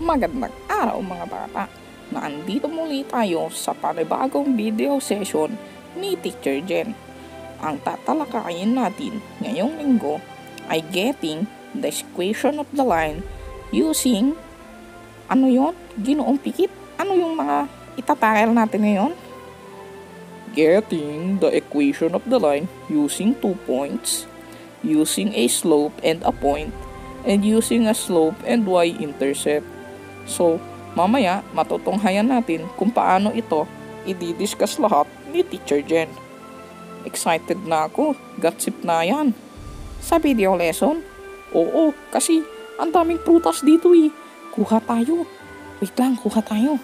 Magandang araw mga bata! Naandito muli tayo sa panibagong video session ni Teacher Jen. Ang tatalakayin natin ngayong linggo ay getting the equation of the line using ano yon? Ginoong pikit? Ano yung mga itatakel natin ngayon? Getting the equation of the line using two points, using a slope and a point, and using a slope and y-intercept. So, mamaya matutunghayan natin kung paano ito i-discuss lahat ni Teacher Jen. Excited na ako, gatsip na yan. Sa video lesson? Oo, kasi ang daming prutas dito eh. Kuha tayo. Wait lang, kuha tayo.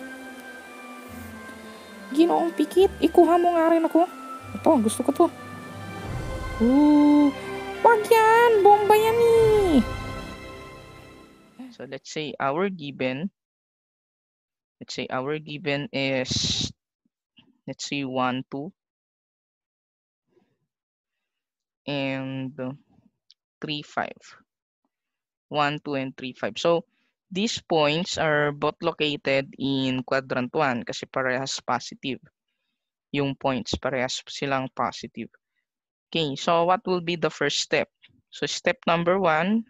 Ginoong pikit, ikuha mo nga rin ako. Ito, gusto ko to. Ooh, wag yan! Bomba yan eh! So let's say our given, let's say our given is, let's say one, two, and three, five. One, two, and three, five. So these points are both located in quadrant one kasi parehas positive. Yung points, parehas silang positive. Okay, so what will be the first step? So step number one,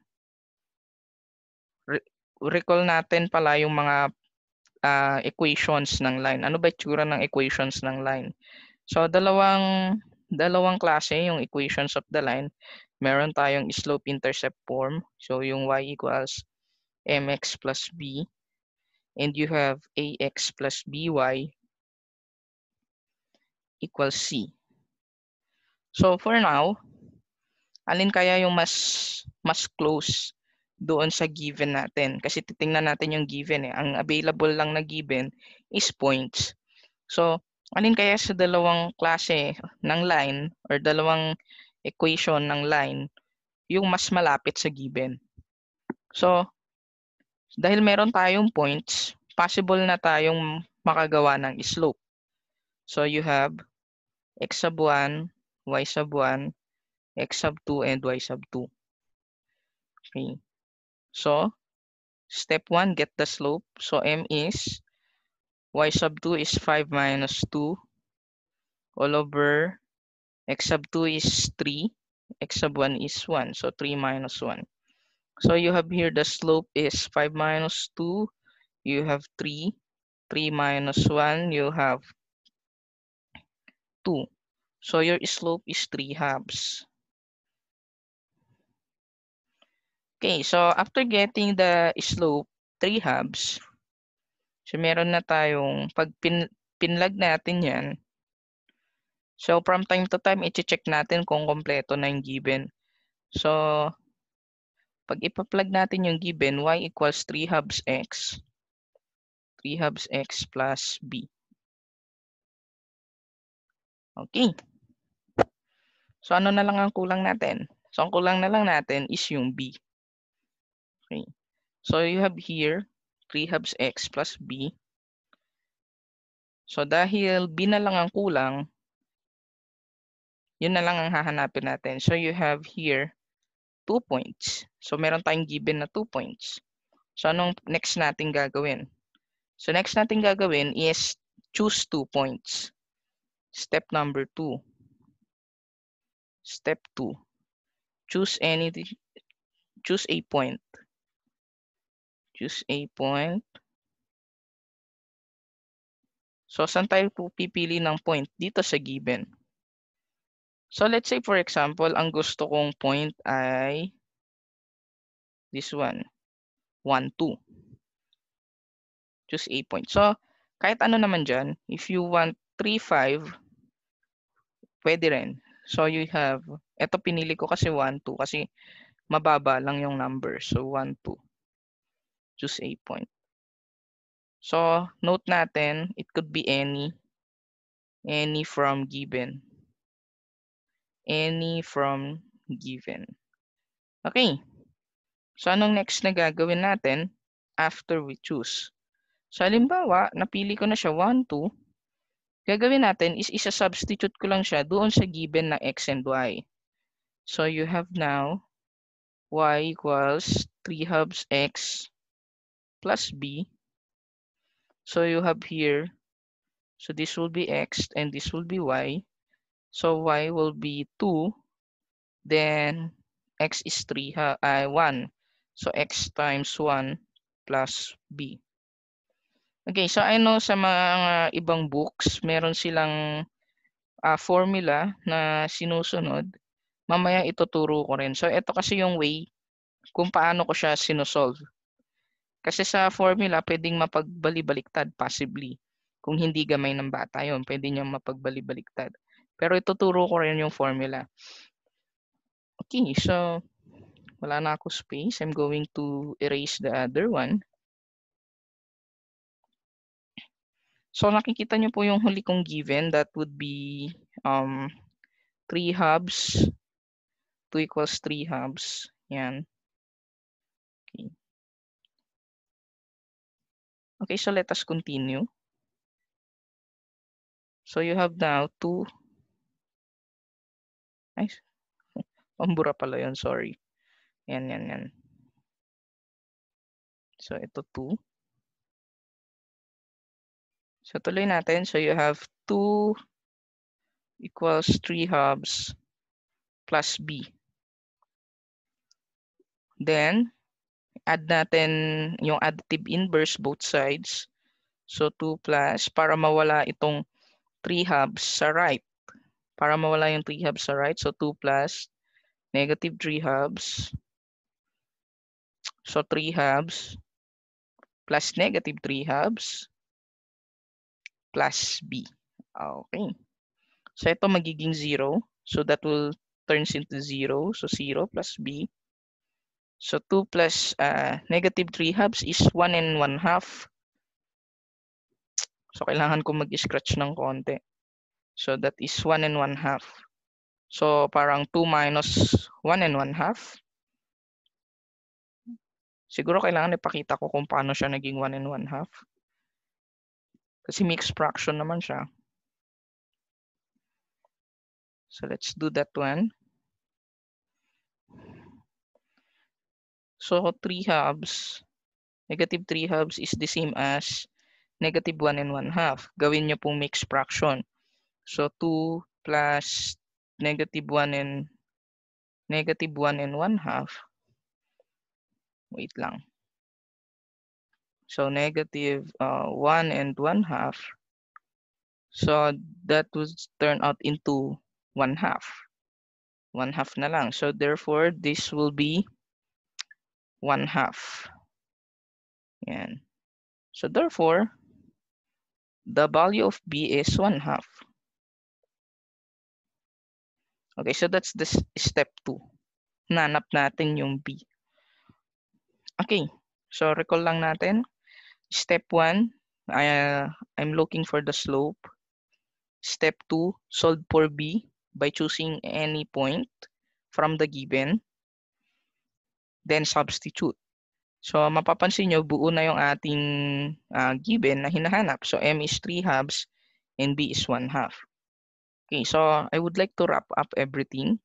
recall natin pala yung mga uh, equations ng line. Ano ba itsura ng equations ng line? So, dalawang dalawang klase yung equations of the line. Meron tayong slope-intercept form. So, yung y equals mx plus b. And you have ax plus by equals c. So, for now, alin kaya yung mas mas close doon sa given natin. Kasi titingnan natin yung given eh. Ang available lang na given is points. So, alin kaya sa dalawang klase ng line or dalawang equation ng line yung mas malapit sa given? So, dahil meron tayong points, possible na tayong makagawa ng slope. So, you have x sub 1, y sub 1, x sub 2, and y sub 2. Okay. So step 1, get the slope. So m is y sub 2 is 5 minus 2 all over x sub 2 is 3, x sub 1 is 1. So 3 minus 1. So you have here the slope is 5 minus 2. You have 3. 3 minus 1, you have 2. So your slope is 3 halves. Okay, so after getting the slope 3 halves, so meron na tayong pag pin, pinlag natin yan, so from time to time, iti-check natin kung kompleto na yung given. So, pag ipa-plug natin yung given, y equals 3 halves x, 3 halves x plus b. Okay. So, ano na lang ang kulang natin? So, ang kulang na lang natin is yung b. Okay. So you have here, 3 halves x plus b. So dahil b na lang ang kulang, yun na lang ang hahanapin natin. So you have here two points. So meron tayong given na two points. So anong next natin gagawin? So next natin gagawin is choose two points. Step number 2. Step 2. Choose any choose a point choose a point. So, saan tayo pipili ng point? Dito sa given. So, let's say for example, ang gusto kong point ay this one. 1, 2. Choose a point. So, kahit ano naman dyan, if you want 3, 5, pwede rin. So, you have, eto pinili ko kasi 1, 2 kasi mababa lang yung number. So, 1, 2 choose a point. So, note natin, it could be any. Any from given. Any from given. Okay. So, anong next na gagawin natin after we choose? So, halimbawa, napili ko na siya 1, 2. Gagawin natin is isa-substitute ko lang siya doon sa given na x and y. So, you have now y equals 3 hubs x plus b. So you have here, so this will be x and this will be y. So y will be 2, then x is 3, uh, 1. So x times 1 plus b. Okay, so I know sa mga ibang books, meron silang uh, formula na sinusunod. Mamaya ituturo ko rin. So ito kasi yung way kung paano ko siya sinosolve. Kasi sa formula, pwedeng mapagbali possibly. Kung hindi gamay ng bata yon pwede niyang mapagbali Pero ituturo ko rin yung formula. Okay, so wala na ako space. I'm going to erase the other one. So nakikita niyo po yung huli kong given. That would be um, 3 hubs. 2 equals 3 hubs. Yan. Okay, so let us continue. So you have now two, ay, pambura pala yun, sorry. Yan, yan, yan. So ito two. So tuloy natin. So you have 2 equals 3 hubs plus B. Then, add natin yung additive inverse both sides. So 2 plus para mawala itong 3 halves sa right. Para mawala yung 3 halves sa right. So 2 plus negative 3 halves. So 3 halves plus negative 3 halves plus b. Okay. So ito magiging 0. So that will turns into 0. So 0 plus b So 2 plus uh, negative 3 halves is 1 and 1 half. So kailangan ko mag-scratch ng konti. So that is 1 and 1 half. So parang 2 minus 1 and 1 half. Siguro kailangan ipakita ko kung paano siya naging 1 and 1 half. Kasi mixed fraction naman siya. So let's do that one. So 3 halves, negative 3 halves is the same as negative 1 and 1 half. Gawin nyo pong mixed fraction. So 2 plus negative 1 and negative 1 and 1 half. Wait lang. So negative, uh, 1 and 1 half. So that would turn out into 1 half. 1 half na lang. So therefore, this will be one half. and So therefore, the value of B is one half. Okay, so that's this step two. Nanap natin yung B. Okay, so recall lang natin. Step one, I, uh, I'm looking for the slope. Step two, solve for B by choosing any point from the given. then substitute. So mapapansin nyo, buo na yung ating uh, given na hinahanap. So M is 3 halves and B is 1 half. Okay, so I would like to wrap up everything.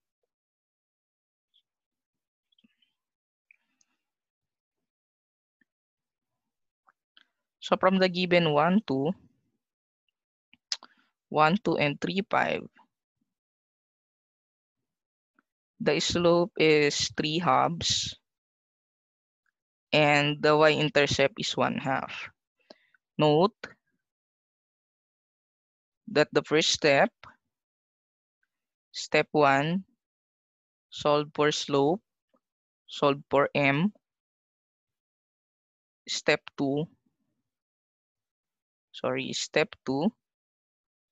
So from the given 1, 2, 1, 2, and 3, 5, the slope is 3 halves. and the y-intercept is 1 half. Note that the first step, step 1, solve for slope, solve for m. Step 2, sorry, step 2,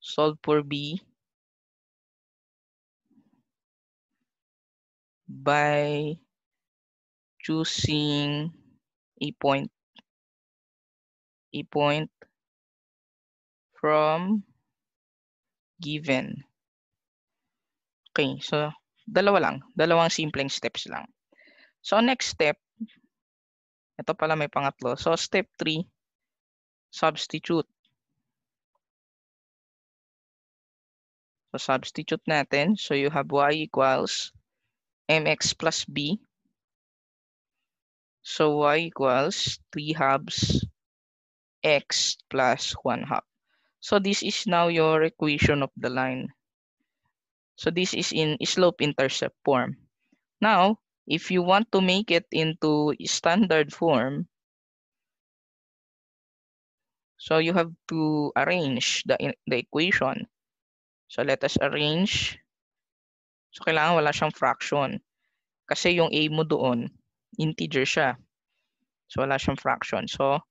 solve for b by choosing i-point i-point from given. Okay, so dalawa lang. Dalawang simpleng steps lang. So next step, ito pala may pangatlo. So step 3, substitute. So substitute natin. So you have y equals mx plus b So y equals 3 halves x plus 1 half. So this is now your equation of the line. So this is in slope-intercept form. Now, if you want to make it into standard form, so you have to arrange the, e, the equation. So let us arrange. So kailangan wala siyang fraction. Kasi yung a mo doon, integer siya. So wala siyang fraction. So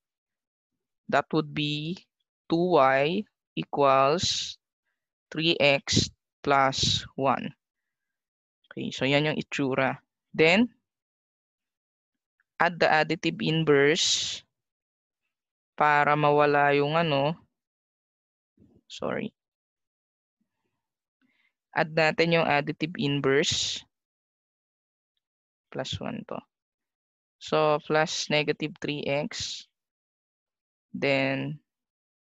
that would be 2y equals 3x plus 1. Okay, so yan yung itsura. Then, add the additive inverse para mawala yung ano. Sorry. Add natin yung additive inverse. Plus 1 to. So plus negative 3x, then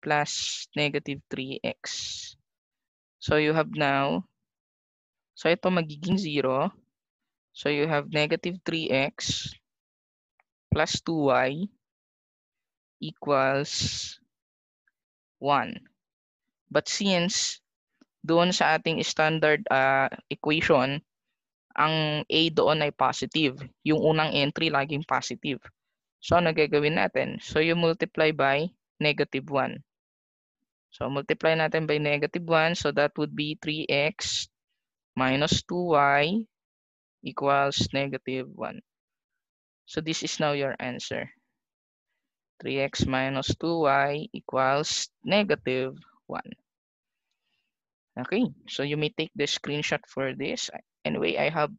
plus negative 3x. So you have now, so ito magiging 0. So you have negative 3x plus 2y equals 1. But since doon sa ating standard uh, equation, ang A doon ay positive. Yung unang entry laging positive. So, ano gagawin natin? So, you multiply by negative 1. So, multiply natin by negative 1. So, that would be 3x minus 2y equals negative 1. So, this is now your answer. 3x minus 2y equals negative 1. Okay, so you may take the screenshot for this. Anyway, I have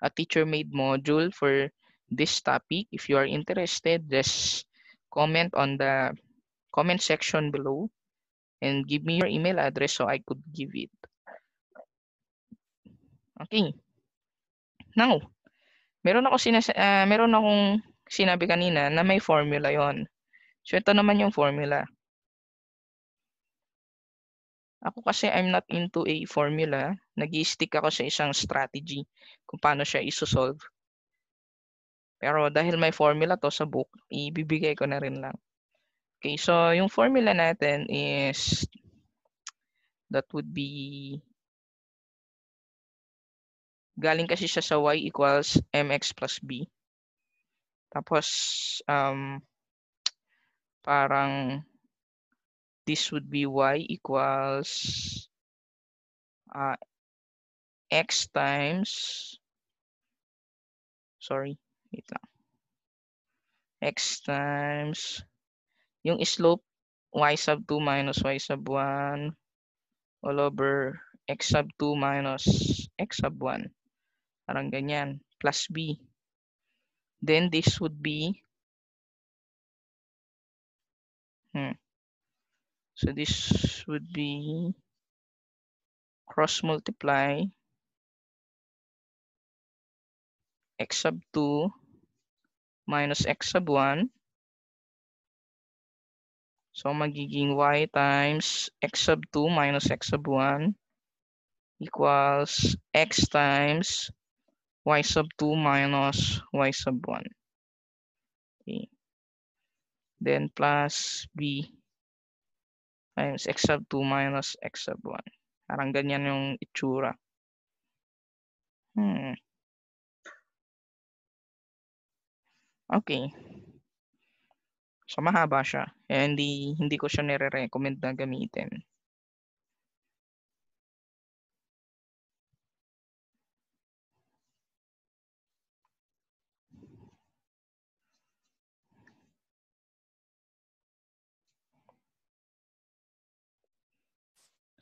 a teacher-made module for this topic. If you are interested, just comment on the comment section below and give me your email address so I could give it. Okay. Now, meron ako sinas uh, ah, meron akong sinabi kanina na may formula 'yon. So ito naman yung formula. Ako kasi I'm not into a formula. nag stick ako sa isang strategy kung paano siya isosolve. Pero dahil may formula to sa book, ibibigay ko na rin lang. Okay, so yung formula natin is that would be galing kasi siya sa y equals mx plus b. Tapos um, parang this would be y equals uh, x times, sorry, wait lang. x times, yung slope, y sub 2 minus y sub 1 all over x sub 2 minus x sub 1. Parang ganyan. Plus b. Then this would be, hmm, So this would be cross multiply x sub 2 minus x sub 1. So magiging y times x sub 2 minus x sub 1 equals x times y sub 2 minus y sub 1. Okay. Then plus b times x sub 2 minus x sub 1. Parang ganyan yung itsura. Hmm. Okay. So mahaba siya. Eh, hindi, hindi ko siya nire-recommend na gamitin.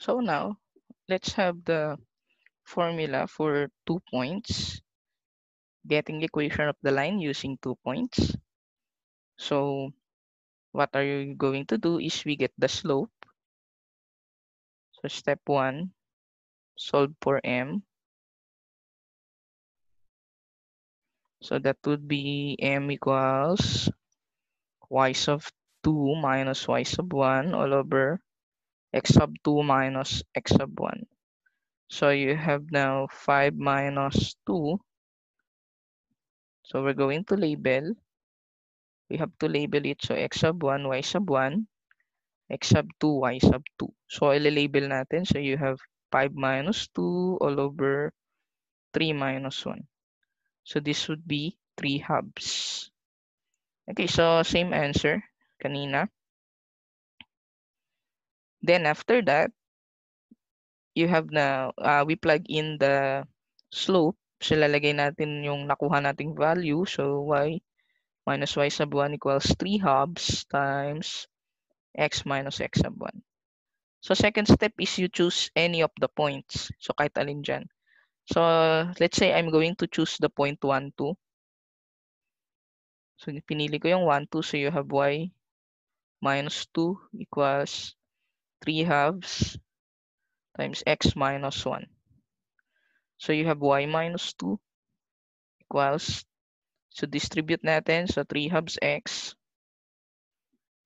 So now let's have the formula for two points, getting equation of the line using two points. So what are you going to do is we get the slope. So step one, solve for m. So that would be m equals y sub 2 minus y sub 1 all over x sub 2 minus x sub 1. So you have now 5 minus 2. So we're going to label. We have to label it. So x sub 1, y sub 1, x sub 2, y sub 2. So we'll label natin. So you have 5 minus 2 all over 3 minus 1. So this would be 3 hubs. Okay, so same answer kanina. Then after that, you have na, uh, we plug in the slope. So lalagay natin yung nakuha nating value. So y minus y sub 1 equals 3 hubs times x minus x sub 1. So second step is you choose any of the points. So kahit alin dyan. So let's say I'm going to choose the point 1, 2. So pinili ko yung 1, 2. So you have y minus 2 equals 3 halves times x minus 1. So you have y minus 2 equals, so distribute natin, so 3 halves x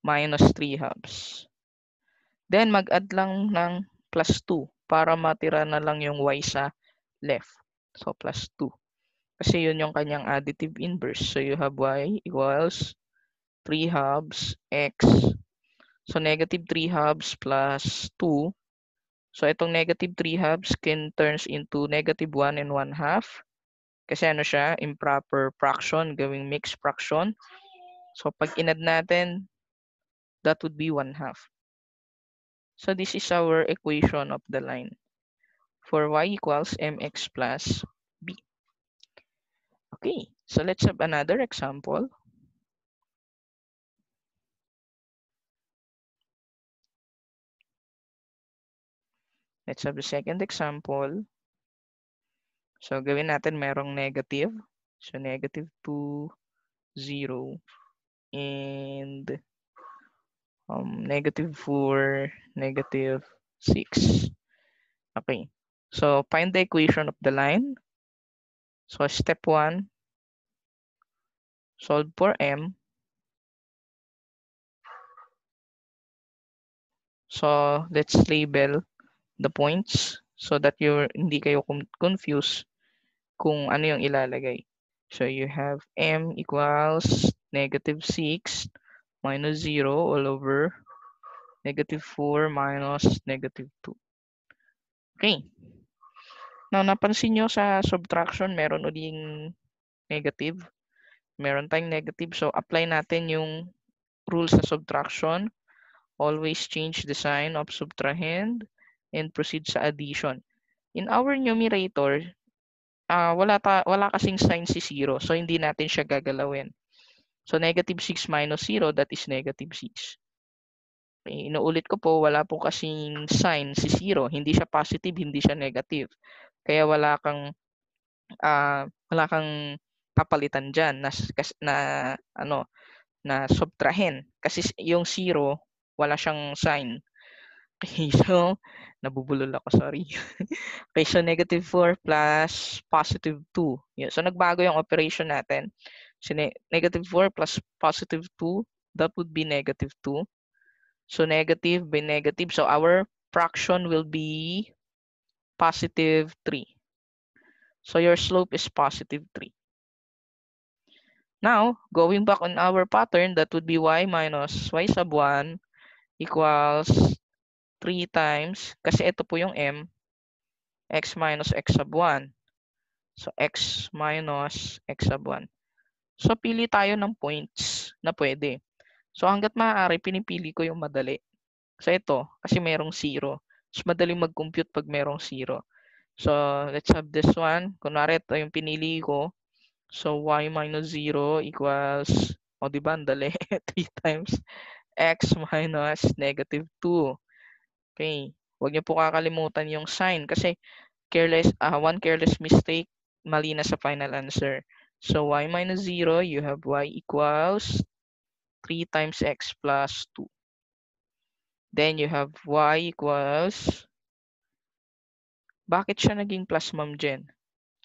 minus 3 halves. Then mag-add lang ng plus 2 para matira na lang yung y sa left. So plus 2. Kasi yun yung kanyang additive inverse. So you have y equals 3 halves x So negative 3 halves plus 2. So itong negative 3 halves can turns into negative 1 and 1 half. Kasi ano siya, improper fraction, gawing mixed fraction. So pag inad natin, that would be 1 half. So this is our equation of the line for y equals mx plus b. Okay, so let's have another example. Let's have the second example. So, gawin natin merong negative. So, negative 2, 0, and um, negative 4, negative 6. Okay. So, find the equation of the line. So, step 1, solve for m. So, let's label the points so that you hindi kayo confused kung ano yung ilalagay. So you have m equals negative 6 minus 0 all over negative 4 minus negative 2. Okay. Now, napansin nyo sa subtraction, meron uling negative. Meron tayong negative. So, apply natin yung rules sa subtraction. Always change the sign of subtrahend and proceed sa addition. In our numerator, uh, wala, ta wala kasing sign si 0. So, hindi natin siya gagalawin. So, negative 6 minus 0, that is negative 6. Okay, eh, inuulit ko po, wala po kasing sign si 0. Hindi siya positive, hindi siya negative. Kaya wala kang uh, wala kang papalitan diyan na, na ano na subtrahen kasi yung 0 wala siyang sign. Okay, so nabubulol ako, sorry. okay, so negative 4 plus positive 2. Yeah, so nagbago yung operation natin. So ne negative 4 plus positive 2, that would be negative 2. So negative by negative, so our fraction will be positive 3. So your slope is positive 3. Now, going back on our pattern, that would be y minus y sub 1 equals 3 times, kasi ito po yung m, x minus x sub 1. So, x minus x sub 1. So, pili tayo ng points na pwede. So, hanggat maaari, pinipili ko yung madali. So, ito, kasi merong 0. So, madaling mag-compute pag merong 0. So, let's have this one. Kunwari, ito yung pinili ko. So, y minus 0 equals, o oh, diba, ang dali, 3 times x minus negative 2. Okay. Huwag niyo po kakalimutan yung sign kasi careless uh, one careless mistake mali na sa final answer. So y minus 0, you have y equals 3 times x plus 2. Then you have y equals Bakit siya naging plus, Ma'am Jen?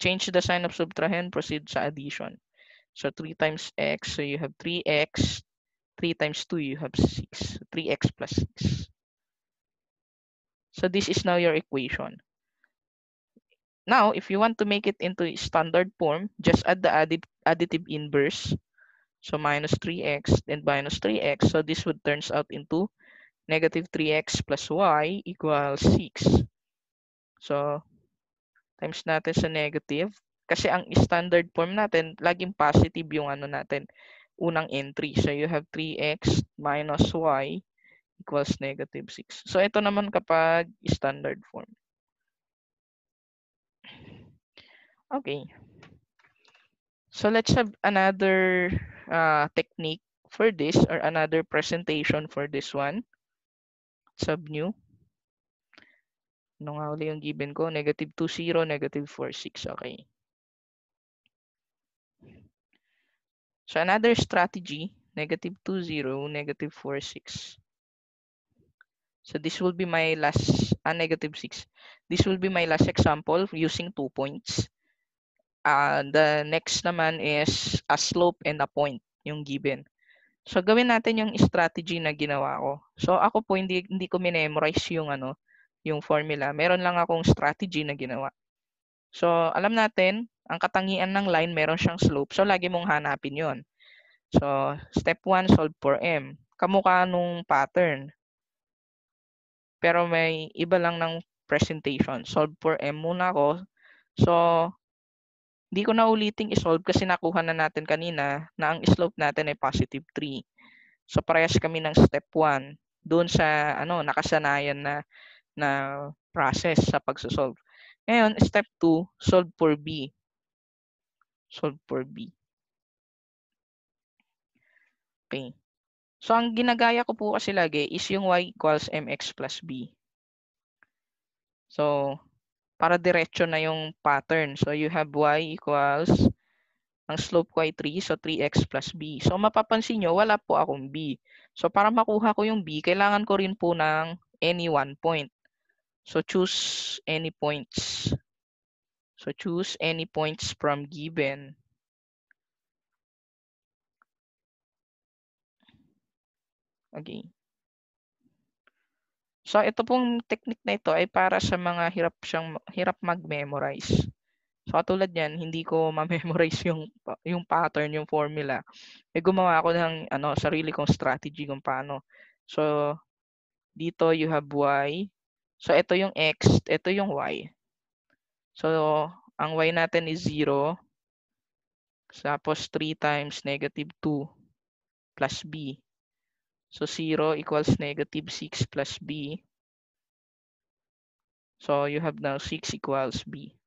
Change the sign of subtrahend, proceed sa addition. So 3 times x, so you have 3x. 3 times 2, you have 6. 3x plus 6. So this is now your equation. Now, if you want to make it into standard form, just add the added, additive inverse. So minus 3x and minus 3x. So this would turns out into negative 3x plus y equals 6. So, times natin sa negative. Kasi ang standard form natin, laging positive yung ano natin, unang entry. So, you have 3x minus y equals negative 6. So ito naman kapag standard form. Okay. So let's have another uh, technique for this or another presentation for this one. Sub new. Ano nga uli yung given ko? Negative 2, 0, negative 4, 6. Okay. So another strategy, negative 2, 0, negative 4, 6. So this will be my last, uh, negative 6. This will be my last example using two points. Uh, the next naman is a slope and a point, yung given. So gawin natin yung strategy na ginawa ko. So ako po hindi hindi ko minemorize yung ano, yung formula. Meron lang akong strategy na ginawa. So alam natin, ang katangian ng line meron siyang slope. So lagi mong hanapin 'yon. So step 1 solve for m. Kamukha nung pattern pero may iba lang ng presentation. Solve for M muna ako. So, hindi ko na uliting isolve kasi nakuha na natin kanina na ang slope natin ay positive 3. So, parehas kami ng step 1 doon sa ano, nakasanayan na na process sa pagsosolve. Ngayon, step 2, solve for B. Solve for B. Okay. So ang ginagaya ko po kasi lagi is yung y equals mx plus b. So para diretso na yung pattern. So you have y equals ang slope ko ay 3, so 3x plus b. So mapapansin nyo, wala po akong b. So para makuha ko yung b, kailangan ko rin po ng any one point. So choose any points. So choose any points from given. Okay. So ito pong technique na ito ay para sa mga hirap siyang hirap mag-memorize. So katulad niyan, hindi ko ma-memorize yung yung pattern, yung formula. May eh, gumawa ako ng ano sarili kong strategy kung paano. So dito you have y. So ito yung x, ito yung y. So ang y natin is 0. Tapos 3 times negative 2 plus b. So 0 equals negative 6 plus b. So you have now 6 equals b.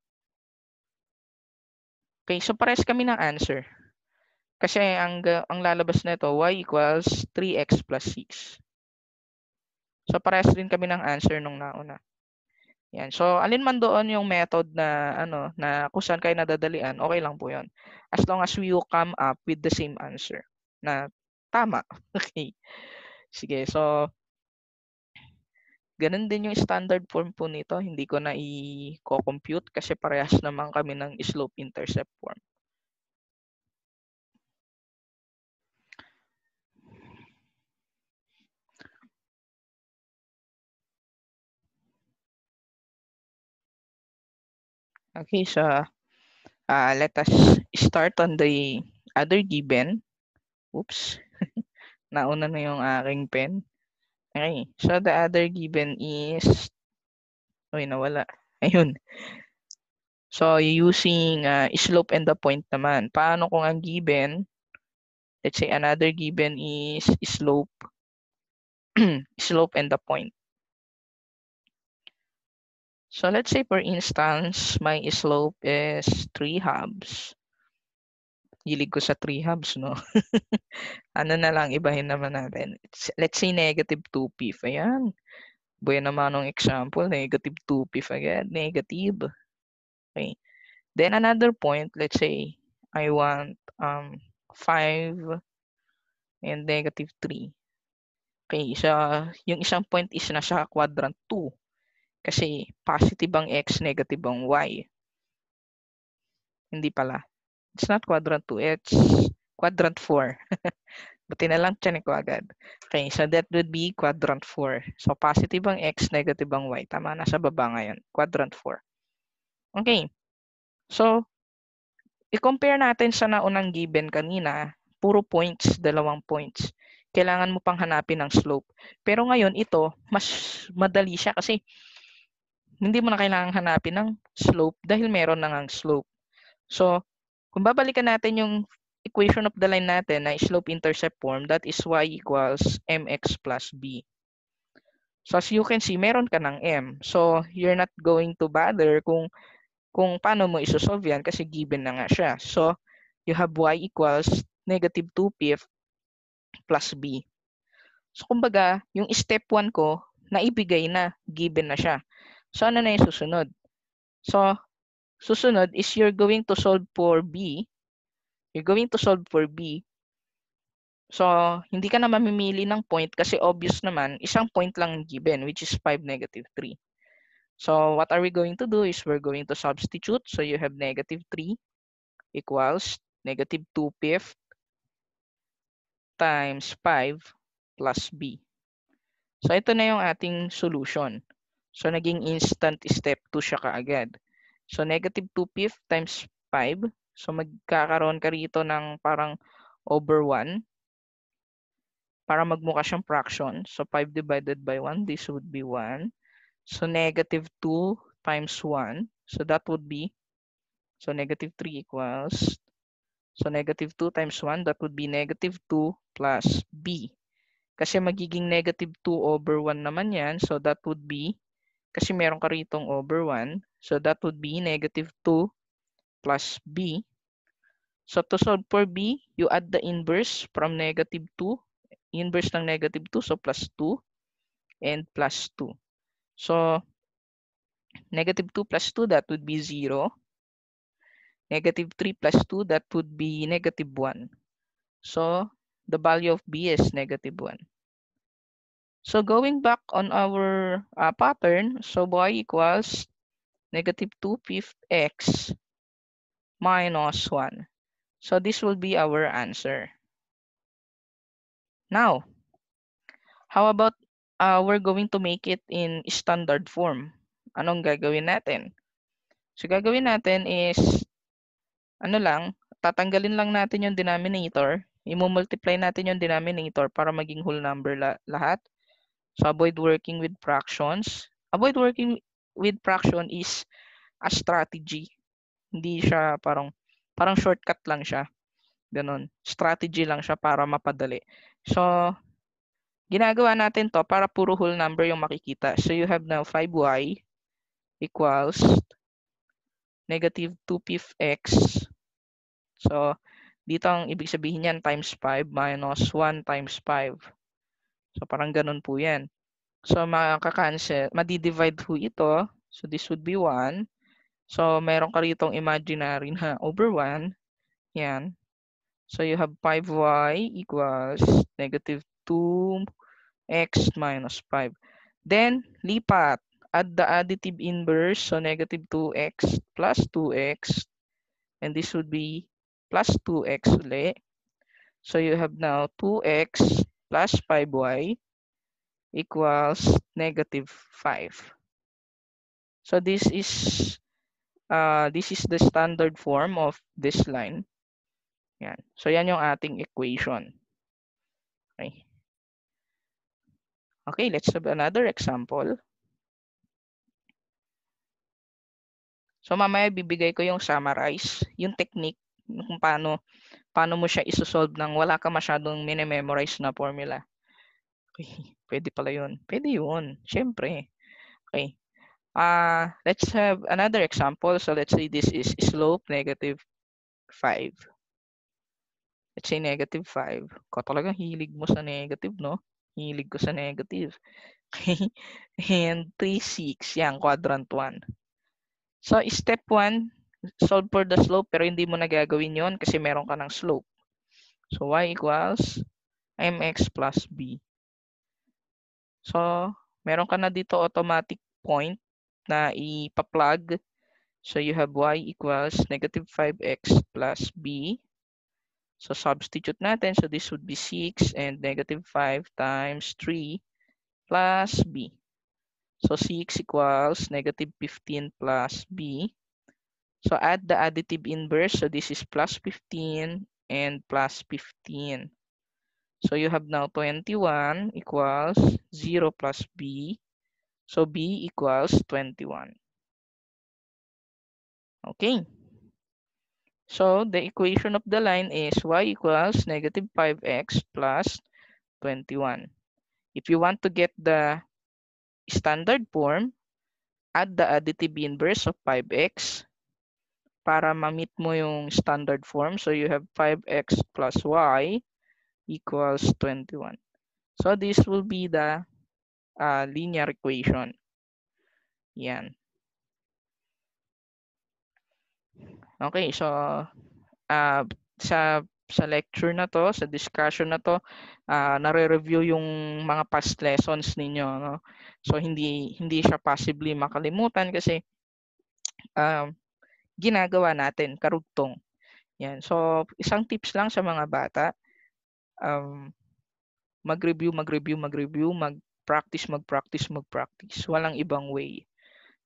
Okay, so pares kami ng answer. Kasi ang, ang lalabas na ito, y equals 3x plus 6. So pares din kami ng answer nung nauna. Yan. So alin man doon yung method na ano na kung saan kayo nadadalian, okay lang po 'yon. As long as you come up with the same answer na tama. Okay. Sige, so ganun din yung standard form po nito. Hindi ko na i-compute kasi parehas naman kami ng slope intercept form. Okay, so uh, let us start on the other given. Oops nauna na yung aking pen. Okay. So, the other given is... Uy, nawala. Ayun. So, using uh, slope and the point naman. Paano kung ang given, let's say another given is slope, slope and the point. So, let's say for instance, my slope is 3 halves hilig ko sa three hubs, no? ano na lang, ibahin naman natin. Let's say negative 2 pif. Ayan. Buhay naman ng example, negative 2 pif again. Negative. Okay. Then another point, let's say I want um 5 and negative 3. Okay, isa, yung isang point is nasa quadrant 2. Kasi positive ang x, negative ang y. Hindi pala. It's not quadrant 2. It's quadrant 4. Buti na lang tiyan eh, ko agad. Okay, so that would be quadrant 4. So positive ang x, negative ang y. Tama, nasa baba ngayon. Quadrant 4. Okay. So, i-compare natin sa naunang given kanina. Puro points, dalawang points. Kailangan mo pang hanapin ang slope. Pero ngayon, ito, mas madali siya kasi hindi mo na kailangan hanapin ng slope dahil meron na ngang slope. So, kung babalikan natin yung equation of the line natin na slope-intercept form, that is y equals mx plus b. So as you can see, meron ka ng m. So you're not going to bother kung kung paano mo isosolve yan kasi given na nga siya. So you have y equals negative 2 p plus b. So kumbaga, yung step 1 ko, naibigay na, given na siya. So ano na yung susunod? So Susunod is you're going to solve for B. You're going to solve for B. So, hindi ka na mamimili ng point kasi obvious naman, isang point lang given, which is 5, negative 3. So, what are we going to do is we're going to substitute. So, you have negative 3 equals negative 2 fifth times 5 plus b. So, ito na yung ating solution. So, naging instant step 2 siya kaagad. So, negative 2/5 times 5. So, magkakaroon ka rito ng parang over 1 para magmukha siyang fraction. So, 5 divided by 1, this would be 1. So, negative 2 times 1. So, that would be, so negative 3 equals, so negative 2 times 1, that would be negative 2 plus b. Kasi magiging negative 2 over 1 naman yan. So, that would be kasi meron ka ritong over 1. So that would be negative 2 plus b. So to solve for b, you add the inverse from negative 2. Inverse ng negative 2, so plus 2 and plus 2. So negative 2 plus 2, that would be 0. Negative 3 plus 2, that would be negative 1. So the value of b is negative 1. So going back on our uh, pattern, so y equals negative 2 fifth x minus 1. So this will be our answer. Now, how about uh, we're going to make it in standard form? Anong gagawin natin? So gagawin natin is, ano lang, tatanggalin lang natin yung denominator, I-multiply natin yung denominator para maging whole number la lahat. So avoid working with fractions. Avoid working with fraction is a strategy. Hindi siya parang parang shortcut lang siya. Ganun. Strategy lang siya para mapadali. So ginagawa natin to para puro whole number yung makikita. So you have now 5y equals negative 2px. So dito ang ibig sabihin niyan times 5 minus 1 times 5. So parang ganun po yan. So makaka-cancel, madi-divide po ito. So this would be 1. So meron ka ritong imaginary na over 1. Yan. So you have 5y equals negative 2x minus 5. Then, lipat. Add the additive inverse. So negative 2x plus 2x. And this would be plus 2x ulit. So you have now 2x plus 5y equals negative 5. So this is uh, this is the standard form of this line. Yan. So yan yung ating equation. Okay. Okay, let's have another example. So mamaya bibigay ko yung summarize, yung technique kung paano paano mo siya isosolve nang wala ka masyadong mini-memorize na formula. Okay, pwede pala yun. Pwede yun, syempre. Okay. Uh, let's have another example. So let's say this is slope negative 5. Let's say negative 5. Ko talaga hilig mo sa negative, no? Hilig ko sa negative. Okay. And 3, 6. Yan, quadrant 1. So step 1, solve for the slope pero hindi mo nagagawin yon kasi meron ka ng slope. So, y equals mx plus b. So, meron ka na dito automatic point na ipa-plug. So, you have y equals negative 5x plus b. So, substitute natin. So, this would be 6 and negative 5 times 3 plus b. So, 6 equals negative 15 plus b. So add the additive inverse. So this is plus 15 and plus 15. So you have now 21 equals 0 plus b. So b equals 21. Okay. So the equation of the line is y equals negative 5x plus 21. If you want to get the standard form, add the additive inverse of 5x para ma-meet mo yung standard form. So you have 5x plus y equals 21. So this will be the uh, linear equation. Yan. Okay, so uh, sa sa lecture na to, sa discussion na to, uh, nare-review yung mga past lessons ninyo. No? So, hindi hindi siya possibly makalimutan kasi um, ginagawa natin, karugtong. Yan. So, isang tips lang sa mga bata, um, mag-review, mag-review, mag-review, mag-practice, mag-practice, mag-practice. Walang ibang way.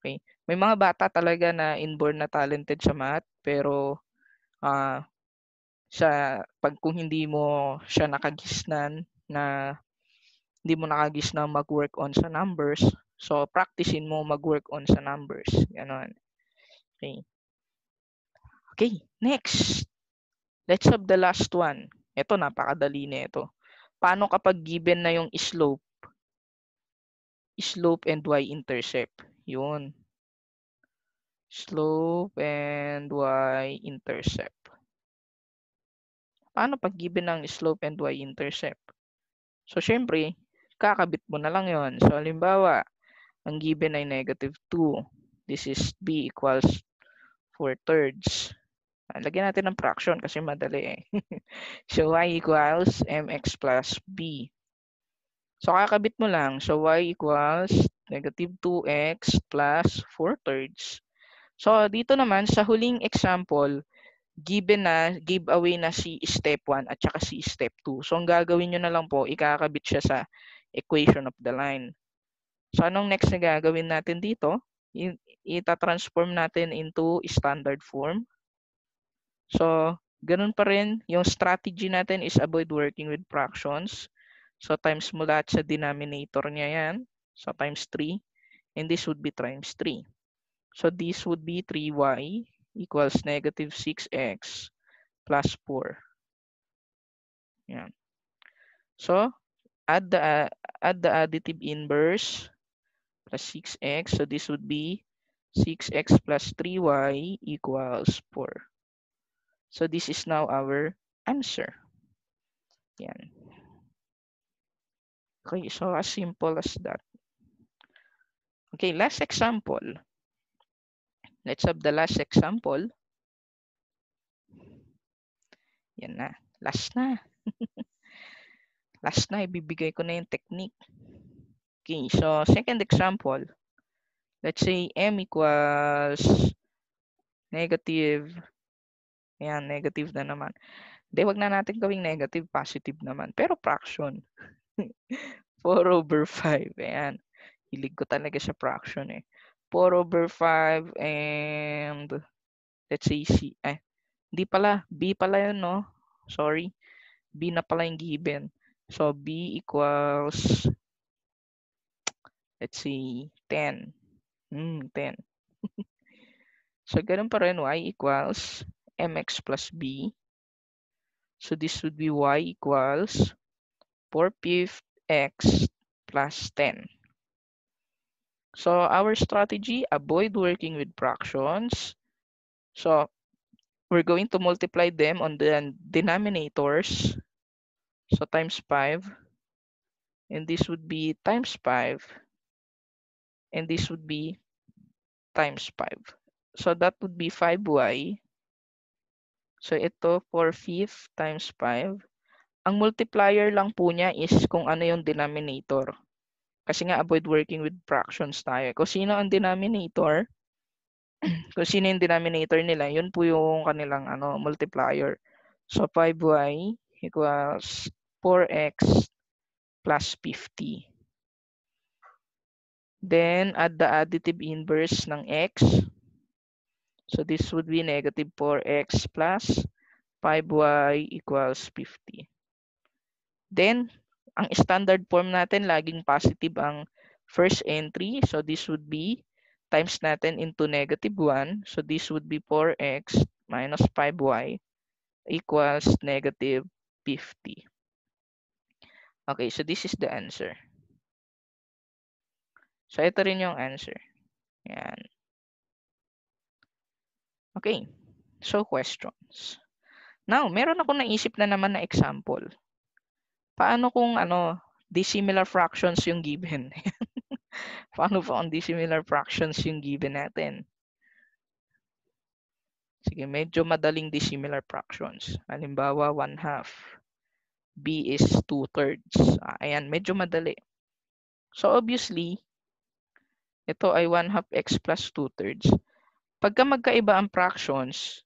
Okay. May mga bata talaga na inborn na talented sa math, pero uh, sa pag kung hindi mo siya nakagisnan na hindi mo nakagis na mag-work on sa numbers, so practicein mo mag-work on sa numbers. Ganon. Okay. Okay, next. Let's have the last one. Ito, napakadali na ito. Paano kapag given na yung slope? Slope and y-intercept. Yun. Slope and y-intercept. Paano pag given ng slope and y-intercept? So, syempre, kakabit mo na lang yon. So, halimbawa, ang given ay negative 2. This is b equals 4 thirds. Lagyan natin ng fraction kasi madali eh. so, y equals mx plus b. So, kakabit mo lang. So, y equals negative 2x plus 4 thirds. So, dito naman, sa huling example, given na, give away na si step 1 at saka si step 2. So, ang gagawin nyo na lang po, ikakabit siya sa equation of the line. So, anong next na gagawin natin dito? Ita-transform natin into standard form. So, ganun pa rin. Yung strategy natin is avoid working with fractions. So, times mo lahat sa denominator niya yan. So, times 3. And this would be times 3. So, this would be 3y equals negative 6x plus 4. Yan. So, add the, uh, add the additive inverse plus 6x. So, this would be 6x plus 3y equals 4. So this is now our answer. Yan. Okay, so as simple as that. Okay, last example. Let's have the last example. Yan na. Last na. last na, ibibigay ko na yung technique. Okay, so second example. Let's say m equals negative Ayan, negative na naman. Hindi, wag na natin gawing negative, positive naman. Pero fraction. 4 over 5. Ayan. Hilig ko talaga sa fraction eh. 4 over 5 and let's say C. Eh, hindi pala. B pala yun, no? Sorry. B na pala yung given. So, B equals let's see, 10. Hmm, 10. so, ganun pa rin. Y equals mx plus b. So this would be y equals 4 fifth x plus 10. So our strategy, avoid working with fractions. So we're going to multiply them on the denominators. So times 5. And this would be times 5. And this would be times 5. So that would be 5y So ito, 4 fifth times 5. Ang multiplier lang po niya is kung ano yung denominator. Kasi nga avoid working with fractions tayo. Kung sino ang denominator, kung sino yung denominator nila, yun po yung kanilang ano, multiplier. So 5y equals 4x plus 50. Then add the additive inverse ng x So this would be negative 4x plus 5y equals 50. Then, ang standard form natin, laging positive ang first entry. So this would be times natin into negative 1. So this would be 4x minus 5y equals negative 50. Okay, so this is the answer. So ito rin yung answer. Yan. Okay, so questions. Now, meron ako naisip na naman na example. Paano kung ano, dissimilar fractions yung given? Paano pa kung dissimilar fractions yung given natin? Sige, medyo madaling dissimilar fractions. Halimbawa, 1 half. B is 2 thirds. Ah, ayan, medyo madali. So obviously, ito ay 1 half x plus 2 thirds. Pagka magkaiba ang fractions,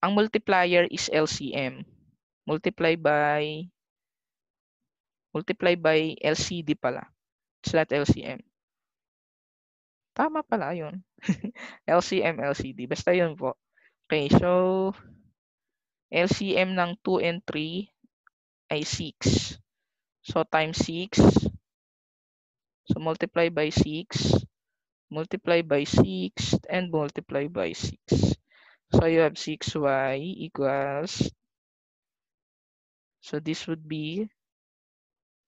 ang multiplier is LCM. Multiply by multiply by LCD pala. It's not LCM. Tama pala yun. LCM, LCD. Basta yun po. Okay, so LCM ng 2 and 3 ay 6. So times 6. So multiply by 6. multiply by 6 and multiply by 6. So you have 6y equals, so this would be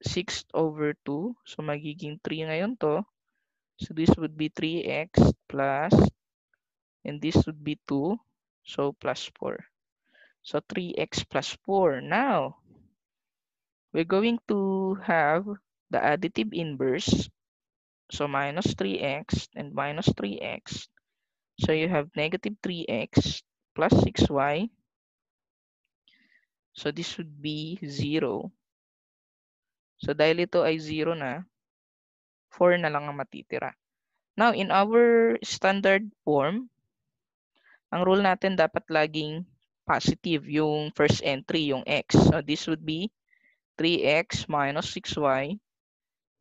6 over 2. So magiging 3 ngayon to. So this would be 3x plus, and this would be 2, so plus 4. So 3x plus 4. Now, we're going to have the additive inverse So minus 3x and minus 3x. So you have negative 3x plus 6y. So this would be 0. So dahil ito ay 0 na, 4 na lang ang matitira. Now, in our standard form, ang rule natin dapat laging positive yung first entry, yung x. So this would be 3x minus 6y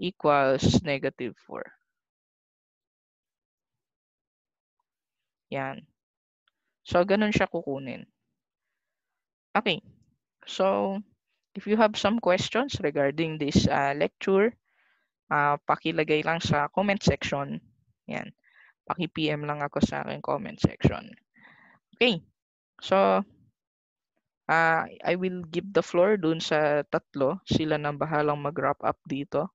equals negative 4. Yan. So, ganun siya kukunin. Okay. So, if you have some questions regarding this uh, lecture, uh, pakilagay lang sa comment section. Yan. Paki-PM lang ako sa aking comment section. Okay. So, uh, I will give the floor dun sa tatlo. Sila na bahalang mag-wrap up dito.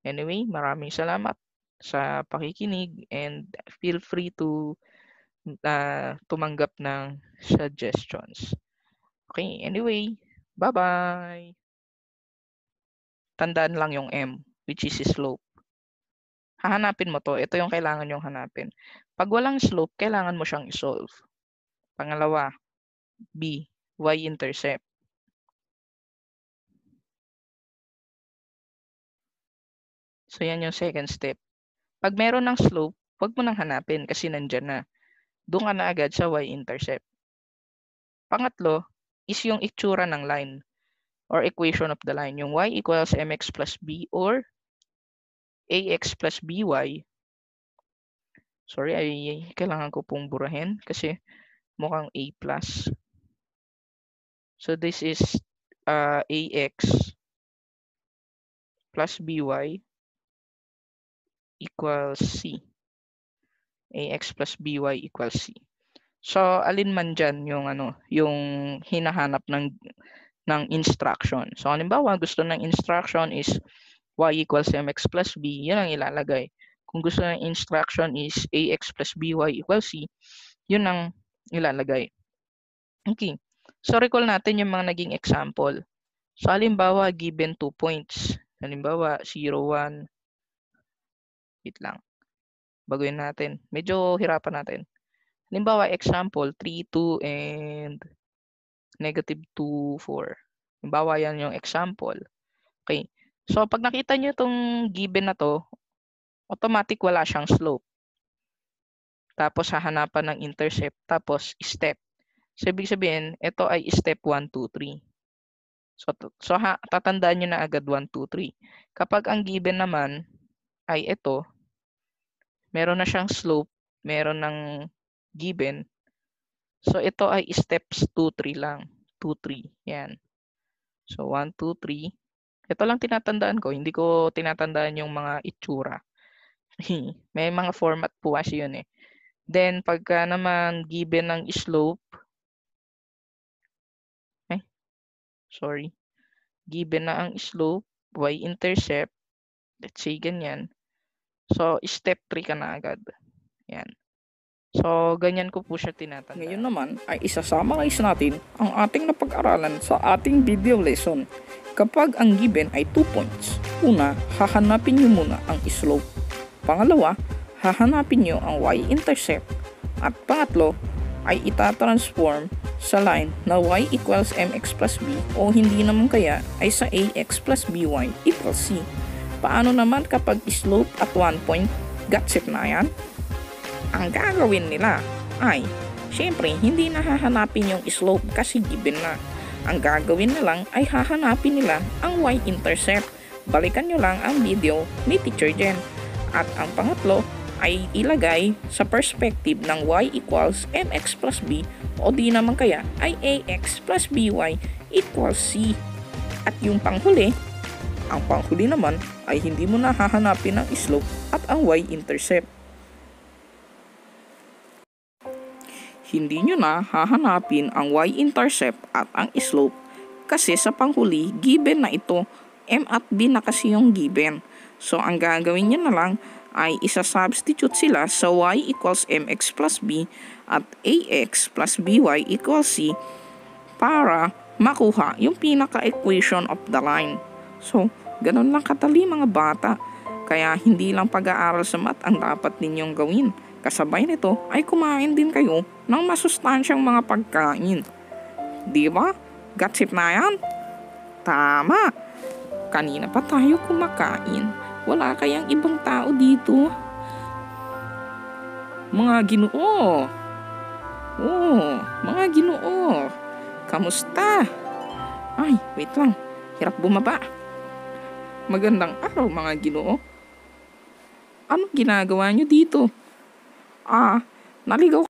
Anyway, maraming salamat sa pakikinig and feel free to uh, tumanggap ng suggestions. Okay, anyway, bye-bye! Tandaan lang yung M, which is slope. Hahanapin mo to. Ito yung kailangan yung hanapin. Pag walang slope, kailangan mo siyang isolve. Pangalawa, B, y-intercept. So yan yung second step. Pag meron ng slope, huwag mo nang hanapin kasi nandyan na. Doon ka na agad sa y-intercept. Pangatlo is yung itsura ng line or equation of the line. Yung y equals mx plus b or ax plus by. Sorry, ay, kailangan ko pong burahin kasi mukhang a plus. So this is uh, ax plus by equals C. AX plus BY equals C. So alin man diyan yung ano, yung hinahanap ng ng instruction. So halimbawa, gusto ng instruction is y equals mx plus b, yan ang ilalagay. Kung gusto ng instruction is ax plus by equals c, yun ang ilalagay. Okay. So recall natin yung mga naging example. So halimbawa, given two points. Halimbawa, 0, 1, Wait lang. Baguhin natin. Medyo hirapan natin. Halimbawa, example, 3, 2, and negative 2, 4. Halimbawa, yan yung example. Okay. So, pag nakita nyo itong given na to, automatic wala siyang slope. Tapos, hahanapan ng intercept. Tapos, step. So, ibig sabihin, ito ay step 1, 2, 3. So, so ha, tatandaan nyo na agad 1, 2, 3. Kapag ang given naman, ay ito. Meron na siyang slope, meron ng given. So ito ay steps 2, 3 lang. 2, 3. Yan. So 1, 2, 3. Ito lang tinatandaan ko. Hindi ko tinatandaan yung mga itsura. May mga format po kasi yun eh. Then pagka naman given ng slope, eh, sorry, given na ang slope, y-intercept, let's say ganyan, So, step 3 ka na agad. Yan. So, ganyan ko po siya tinatanda. Ngayon naman ay isasummarize natin ang ating napag-aralan sa ating video lesson. Kapag ang given ay 2 points, una, hahanapin nyo muna ang slope. Pangalawa, hahanapin nyo ang y-intercept. At pangatlo, ay itatransform sa line na y equals mx plus b o hindi naman kaya ay sa ax plus by equals c. Paano naman kapag slope at one point gutship na yan? Ang gagawin nila ay, syempre hindi na yung slope kasi given na. Ang gagawin na lang ay hahanapin nila ang y-intercept. Balikan nyo lang ang video ni Teacher Jen. At ang pangatlo ay ilagay sa perspective ng y equals mx plus b o di naman kaya ay ax plus by equals c. At yung panghuli ang panghuli naman ay hindi mo nahahanapin ang slope at ang y-intercept. Hindi nyo na hahanapin ang y-intercept at ang slope kasi sa panghuli given na ito m at b na kasi yung given. So ang gagawin nyo na lang ay isa-substitute sila sa y equals mx plus b at ax plus by equals c para makuha yung pinaka-equation of the line. So, Ganon lang katali mga bata. Kaya hindi lang pag-aaral sa mat ang dapat ninyong gawin. Kasabay nito ay kumain din kayo ng masustansyang mga pagkain. Di ba? Gatsip na yan? Tama! Kanina pa tayo kumakain. Wala kayang ibang tao dito. Mga ginoo! Oh, mga ginoo! Kamusta? Ay, wait lang. Hirap bumaba. Magandang araw mga ginoo. Anong ginagawa nyo dito? Ah, naligaw